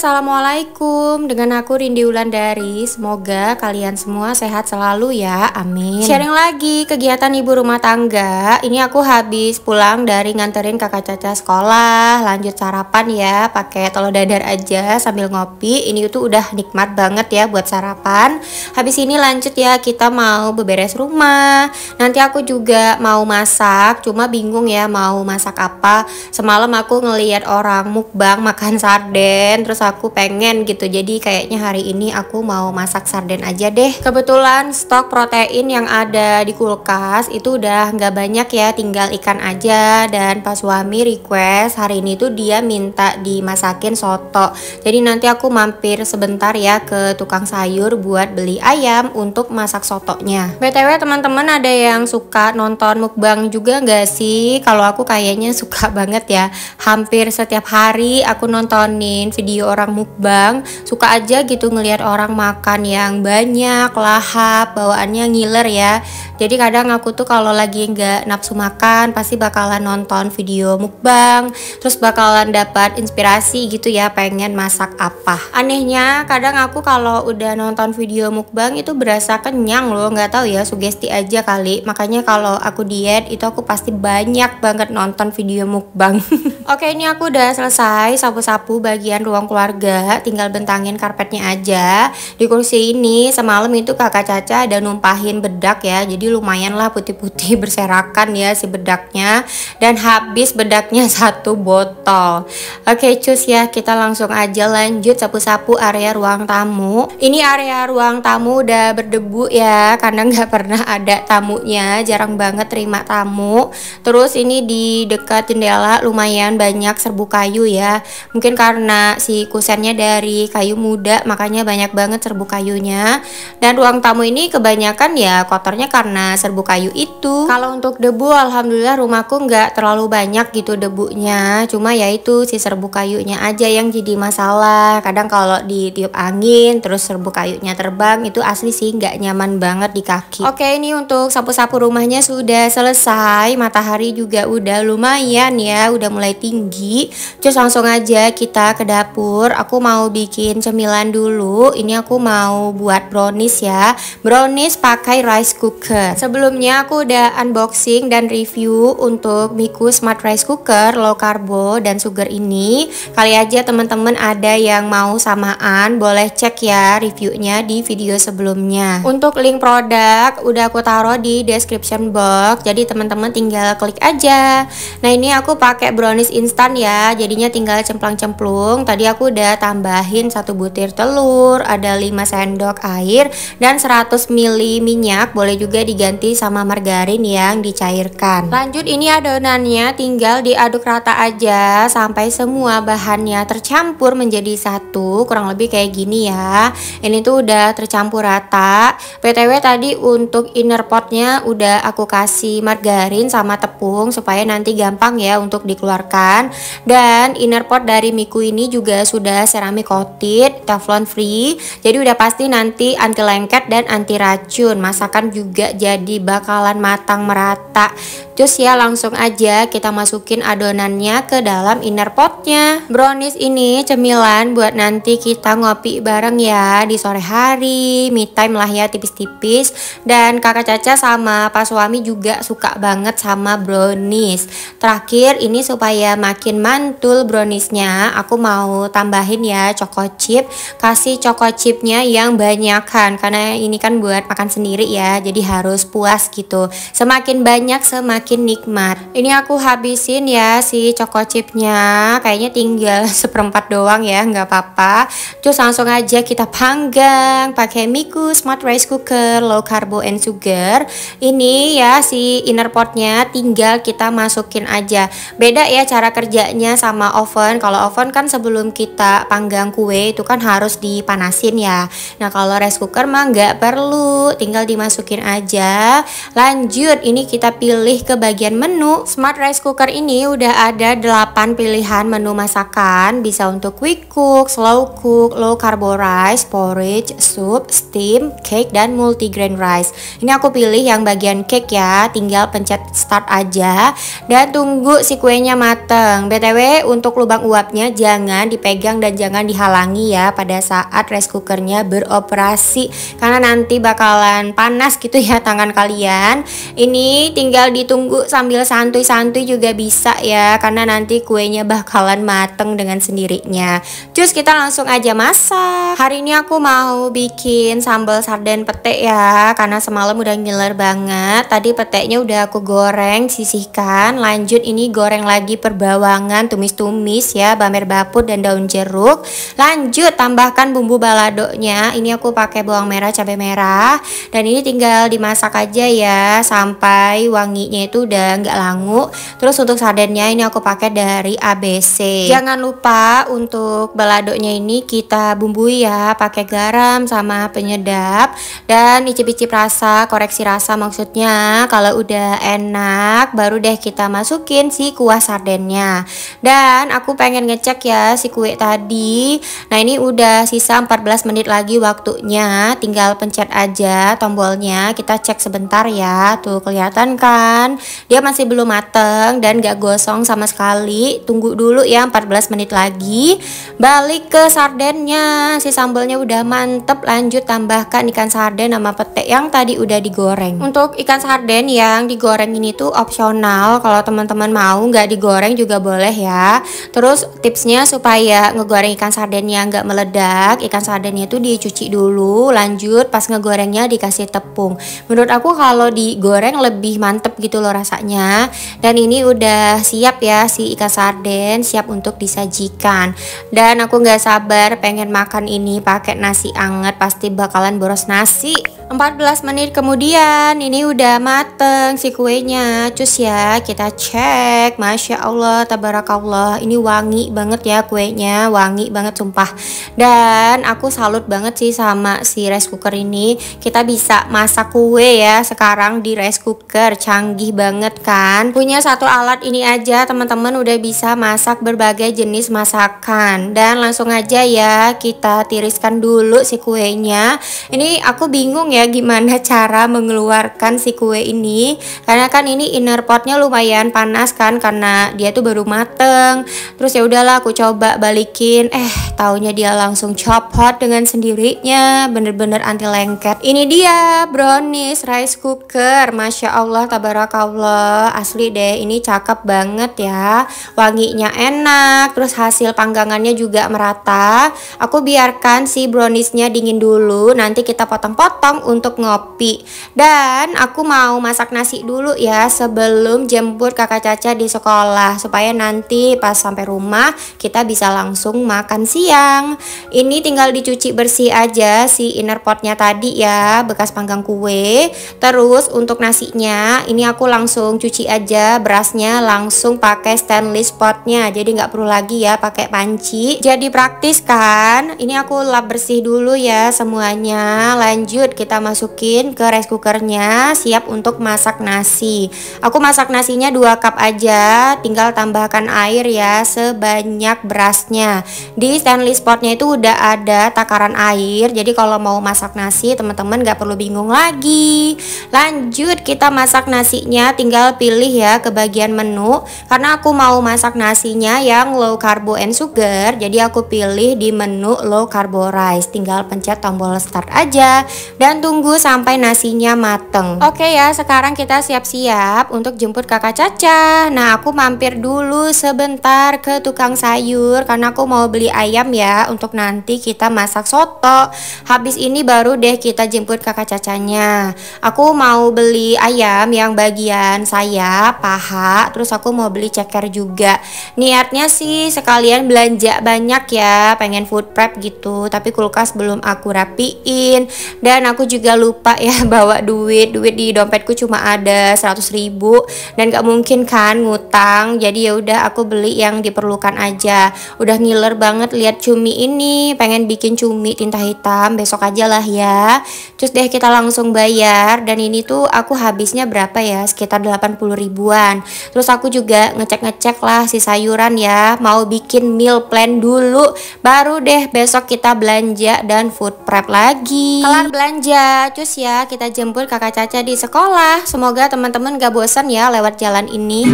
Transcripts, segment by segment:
Assalamualaikum Dengan aku Rindi Wulandari Semoga kalian semua sehat selalu ya Amin Sharing lagi kegiatan ibu rumah tangga Ini aku habis pulang dari nganterin kakak Caca sekolah Lanjut sarapan ya Pakai telur dadar aja sambil ngopi Ini tuh udah nikmat banget ya buat sarapan Habis ini lanjut ya kita mau beberes rumah Nanti aku juga mau masak Cuma bingung ya mau masak apa Semalam aku ngeliat orang mukbang makan sarden Terus aku pengen gitu jadi kayaknya hari ini aku mau masak sarden aja deh kebetulan stok protein yang ada di kulkas itu udah nggak banyak ya tinggal ikan aja dan pas suami request hari ini tuh dia minta dimasakin soto jadi nanti aku mampir sebentar ya ke tukang sayur buat beli ayam untuk masak sotonya btw teman-teman ada yang suka nonton mukbang juga nggak sih kalau aku kayaknya suka banget ya hampir setiap hari aku nontonin video orang orang mukbang suka aja gitu ngelihat orang makan yang banyak lahap bawaannya ngiler ya jadi kadang aku tuh kalau lagi nggak nafsu makan pasti bakalan nonton video mukbang terus bakalan dapat inspirasi gitu ya pengen masak apa anehnya kadang aku kalau udah nonton video mukbang itu berasa kenyang loh nggak tahu ya sugesti aja kali makanya kalau aku diet itu aku pasti banyak banget nonton video mukbang oke ini aku udah selesai sapu-sapu bagian ruang keluar keluarga tinggal bentangin karpetnya aja di kursi ini semalam itu kakak Caca ada numpahin bedak ya jadi lumayan lah putih-putih berserakan ya si bedaknya dan habis bedaknya satu botol oke cus ya kita langsung aja lanjut sapu-sapu area ruang tamu ini area ruang tamu udah berdebu ya karena nggak pernah ada tamunya jarang banget terima tamu terus ini di dekat jendela lumayan banyak serbu kayu ya mungkin karena si kusennya dari kayu muda makanya banyak banget serbu kayunya dan ruang tamu ini kebanyakan ya kotornya karena serbu kayu itu kalau untuk debu alhamdulillah rumahku nggak terlalu banyak gitu debunya cuma ya itu si serbu kayunya aja yang jadi masalah kadang kalau ditiup angin terus serbu kayunya terbang itu asli sih nggak nyaman banget di kaki oke ini untuk sapu-sapu rumahnya sudah selesai matahari juga udah lumayan ya udah mulai tinggi terus langsung aja kita ke dapur dapur aku mau bikin cemilan dulu ini aku mau buat brownies ya brownies pakai rice cooker sebelumnya aku udah unboxing dan review untuk Miku Smart Rice Cooker low carbo dan sugar ini kali aja teman-teman ada yang mau samaan boleh cek ya reviewnya di video sebelumnya untuk link produk udah aku taruh di description box jadi teman-teman tinggal klik aja nah ini aku pakai brownies instan ya jadinya tinggal cemplang-cemplung tadi aku udah tambahin satu butir telur, ada 5 sendok air dan 100 ml minyak. Boleh juga diganti sama margarin yang dicairkan. Lanjut ini adonannya tinggal diaduk rata aja sampai semua bahannya tercampur menjadi satu, kurang lebih kayak gini ya. Ini tuh udah tercampur rata. PTW tadi untuk inner potnya udah aku kasih margarin sama tepung supaya nanti gampang ya untuk dikeluarkan. Dan inner pot dari Miku ini juga sudah sudah ceramic coated, teflon free. Jadi udah pasti nanti anti lengket dan anti racun. Masakan juga jadi bakalan matang merata. Terus ya langsung aja kita masukin adonannya ke dalam inner potnya. Brownies ini cemilan buat nanti kita ngopi bareng ya di sore hari, me time lah ya tipis-tipis. Dan kakak Caca sama pak suami juga suka banget sama brownies. Terakhir ini supaya makin mantul browniesnya, aku mau tambah tambahin ya choco chip kasih choco chipnya yang banyakan karena ini kan buat makan sendiri ya jadi harus puas gitu semakin banyak semakin nikmat ini aku habisin ya si choco chipnya kayaknya tinggal seperempat doang ya nggak apa-apa terus langsung aja kita panggang pakai miku smart rice cooker low carbo and sugar ini ya si inner potnya tinggal kita masukin aja beda ya cara kerjanya sama oven kalau oven kan sebelum kita kita panggang kue itu kan harus dipanasin ya nah kalau rice cooker mah nggak perlu tinggal dimasukin aja lanjut ini kita pilih ke bagian menu smart rice cooker ini udah ada 8 pilihan menu masakan bisa untuk quick cook, slow cook, low carbo rice, porridge, soup, steam, cake dan multi grain rice ini aku pilih yang bagian cake ya tinggal pencet start aja dan tunggu si kuenya mateng btw untuk lubang uapnya jangan dipegang panjang dan jangan dihalangi ya pada saat rice cookernya beroperasi karena nanti bakalan panas gitu ya tangan kalian ini tinggal ditunggu sambil santuy-santuy juga bisa ya karena nanti kuenya bakalan mateng dengan sendirinya cus kita langsung aja masak hari ini aku mau bikin sambal sarden pete ya karena semalam udah ngiler banget tadi petenya udah aku goreng sisihkan lanjut ini goreng lagi perbawangan tumis-tumis ya bamer baput dan daun jeruk jeruk lanjut tambahkan bumbu baladonya ini aku pakai bawang merah cabai merah dan ini tinggal dimasak aja ya sampai wanginya itu udah nggak langu terus untuk sardennya ini aku pakai dari ABC jangan lupa untuk baladonya ini kita bumbui ya pakai garam sama penyedap dan icip-icip rasa koreksi rasa maksudnya kalau udah enak baru deh kita masukin si kuah sardennya dan aku pengen ngecek ya si kue tadi tadi Nah ini udah sisa 14 menit lagi waktunya Tinggal pencet aja tombolnya Kita cek sebentar ya Tuh kelihatan kan Dia masih belum mateng dan gak gosong sama sekali Tunggu dulu ya 14 menit lagi Balik ke sardennya Si sambalnya udah mantep Lanjut tambahkan ikan sarden sama pete yang tadi udah digoreng Untuk ikan sarden yang digoreng ini tuh opsional Kalau teman-teman mau gak digoreng juga boleh ya Terus tipsnya supaya kayak ngegoreng ikan sardennya nggak meledak ikan sardennya itu dicuci dulu lanjut pas ngegorengnya dikasih tepung menurut aku kalau digoreng lebih mantep gitu loh rasanya dan ini udah siap ya si ikan sarden siap untuk disajikan dan aku nggak sabar pengen makan ini pakai nasi anget pasti bakalan boros nasi 14 menit kemudian ini udah mateng si kuenya cus ya kita cek Masya Allah tabarakallah ini wangi banget ya kuenya wangi banget sumpah dan aku salut banget sih sama si rice cooker ini kita bisa masak kue ya sekarang di rice cooker canggih banget kan punya satu alat ini aja teman-teman udah bisa masak berbagai jenis masakan dan langsung aja ya kita tiriskan dulu si kuenya ini aku bingung ya gimana cara mengeluarkan si kue ini karena kan ini inner potnya lumayan panas kan karena dia tuh baru mateng terus ya udahlah aku coba balik balikin eh taunya dia langsung copot dengan sendirinya bener-bener anti lengket ini dia brownies rice cooker masya allah tabarakallah asli deh ini cakep banget ya wanginya enak terus hasil panggangannya juga merata aku biarkan si browniesnya dingin dulu nanti kita potong-potong untuk ngopi dan aku mau masak nasi dulu ya sebelum jemput kakak Caca di sekolah supaya nanti pas sampai rumah kita bisa langsung langsung makan siang. Ini tinggal dicuci bersih aja si inner potnya tadi ya, bekas panggang kue. Terus untuk nasinya, ini aku langsung cuci aja berasnya langsung pakai stainless potnya. Jadi nggak perlu lagi ya pakai panci. Jadi praktis kan? Ini aku lap bersih dulu ya semuanya. Lanjut kita masukin ke rice cookernya, siap untuk masak nasi. Aku masak nasinya 2 cup aja, tinggal tambahkan air ya sebanyak berasnya Nah, di stainless potnya itu udah ada takaran air. Jadi kalau mau masak nasi, teman-teman gak perlu bingung lagi. Lanjut kita masak nasinya, tinggal pilih ya ke bagian menu. Karena aku mau masak nasinya yang low carbo and sugar, jadi aku pilih di menu low carbo rice. Tinggal pencet tombol start aja dan tunggu sampai nasinya mateng. Oke ya, sekarang kita siap-siap untuk jemput kakak Caca. Nah, aku mampir dulu sebentar ke tukang sayur karena aku aku mau beli ayam ya untuk nanti kita masak soto. Habis ini baru deh kita jemput kakak cacanya. Aku mau beli ayam yang bagian saya, paha, terus aku mau beli ceker juga. Niatnya sih sekalian belanja banyak ya, pengen food prep gitu, tapi kulkas belum aku rapiin. Dan aku juga lupa ya bawa duit, duit di dompetku cuma ada 100 ribu dan gak mungkin kan ngutang. Jadi ya udah aku beli yang diperlukan aja. Udah ngirim ngiler banget lihat cumi ini pengen bikin cumi tinta hitam besok aja lah ya terus deh kita langsung bayar dan ini tuh aku habisnya berapa ya sekitar 80 ribuan terus aku juga ngecek-ngecek lah si sayuran ya mau bikin meal plan dulu baru deh besok kita belanja dan food prep lagi kelar belanja cus ya kita jemput kakak Caca di sekolah semoga teman-teman gak bosan ya lewat jalan ini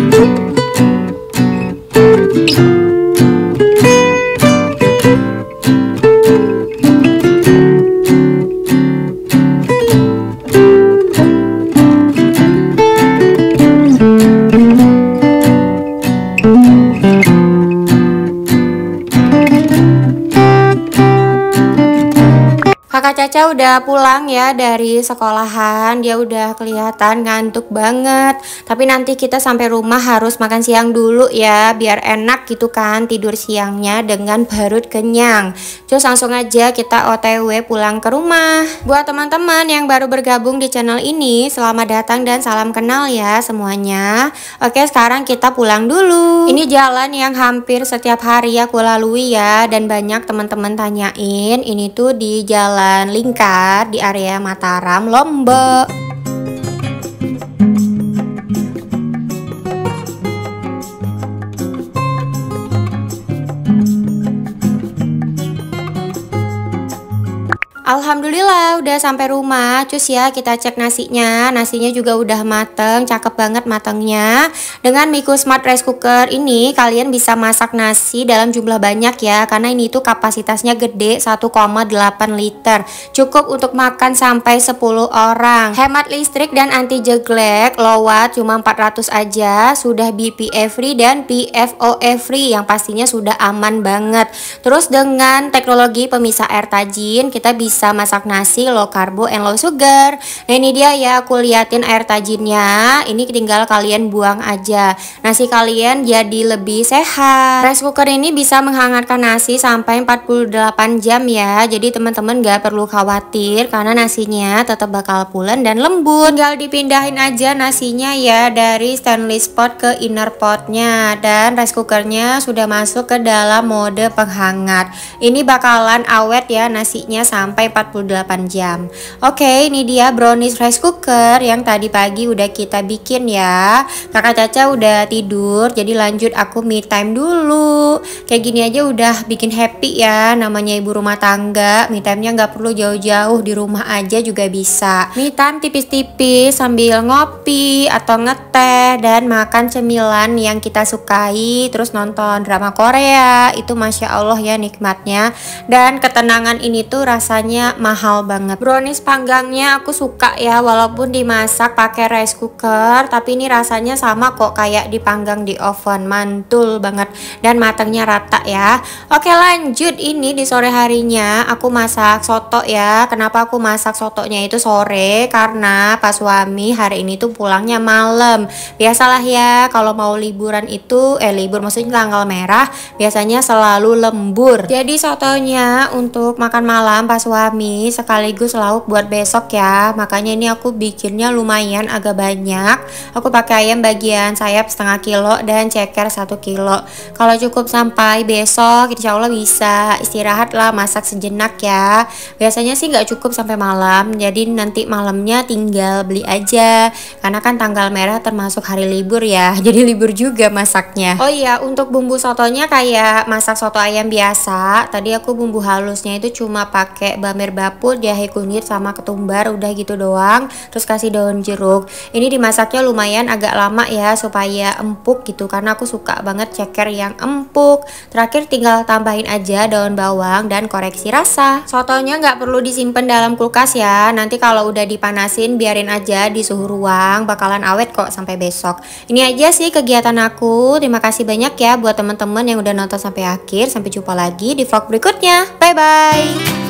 Thank you. Caca udah pulang ya dari sekolahan, dia udah kelihatan ngantuk banget. Tapi nanti kita sampai rumah harus makan siang dulu ya, biar enak gitu kan tidur siangnya dengan perut kenyang. Cus langsung aja kita OTW pulang ke rumah. Buat teman-teman yang baru bergabung di channel ini, selamat datang dan salam kenal ya semuanya. Oke, sekarang kita pulang dulu. Ini jalan yang hampir setiap hari aku lalui ya dan banyak teman-teman tanyain ini tuh di jalan singkat di area Mataram, Lombok. Alhamdulillah udah sampai rumah Cus ya kita cek nasinya Nasinya juga udah mateng Cakep banget matengnya Dengan Miku Smart Rice Cooker ini Kalian bisa masak nasi dalam jumlah banyak ya Karena ini tuh kapasitasnya gede 1,8 liter Cukup untuk makan sampai 10 orang Hemat listrik dan anti jeglek lowat cuma 400 aja Sudah BPA free dan PFOA free Yang pastinya sudah aman banget Terus dengan teknologi pemisah air tajin Kita bisa bisa masak nasi low karbo and low sugar. Nah ini dia ya aku liatin air tajinnya. Ini tinggal kalian buang aja. Nasi kalian jadi lebih sehat. Rice cooker ini bisa menghangatkan nasi sampai 48 jam ya. Jadi teman-teman gak perlu khawatir karena nasinya tetap bakal pulen dan lembut. Tinggal dipindahin aja nasinya ya dari stainless pot ke inner potnya dan rice cookernya sudah masuk ke dalam mode penghangat. Ini bakalan awet ya nasinya sampai sampai 48 jam. Oke, ini dia brownies rice cooker yang tadi pagi udah kita bikin ya. Kakak Caca udah tidur, jadi lanjut aku me time dulu. Kayak gini aja udah bikin happy ya, namanya ibu rumah tangga. Me time-nya nggak perlu jauh-jauh, di rumah aja juga bisa. Me time tipis-tipis sambil ngopi atau ngeteh dan makan cemilan yang kita sukai, terus nonton drama Korea. Itu masya Allah ya nikmatnya. Dan ketenangan ini tuh rasanya harganya mahal banget brownies panggangnya aku suka ya walaupun dimasak pakai rice cooker tapi ini rasanya sama kok kayak dipanggang di oven mantul banget dan matangnya rata ya oke lanjut ini di sore harinya aku masak soto ya kenapa aku masak sotonya itu sore karena pas suami hari ini tuh pulangnya malam biasalah ya kalau mau liburan itu eh libur maksudnya tanggal merah biasanya selalu lembur jadi sotonya untuk makan malam pas suami alami sekaligus lauk buat besok ya makanya ini aku bikinnya lumayan agak banyak aku pakai ayam bagian sayap setengah kilo dan ceker satu kilo kalau cukup sampai besok insya Allah bisa istirahat lah masak sejenak ya biasanya sih nggak cukup sampai malam jadi nanti malamnya tinggal beli aja karena kan tanggal merah termasuk hari libur ya jadi libur juga masaknya oh iya untuk bumbu sotonya kayak masak soto ayam biasa tadi aku bumbu halusnya itu cuma pakai pamer bapul jahe kunyit sama ketumbar udah gitu doang terus kasih daun jeruk ini dimasaknya lumayan agak lama ya supaya empuk gitu karena aku suka banget ceker yang empuk terakhir tinggal tambahin aja daun bawang dan koreksi rasa sotonya nggak perlu disimpan dalam kulkas ya nanti kalau udah dipanasin biarin aja di suhu ruang bakalan awet kok sampai besok ini aja sih kegiatan aku terima kasih banyak ya buat teman-teman yang udah nonton sampai akhir sampai jumpa lagi di vlog berikutnya bye bye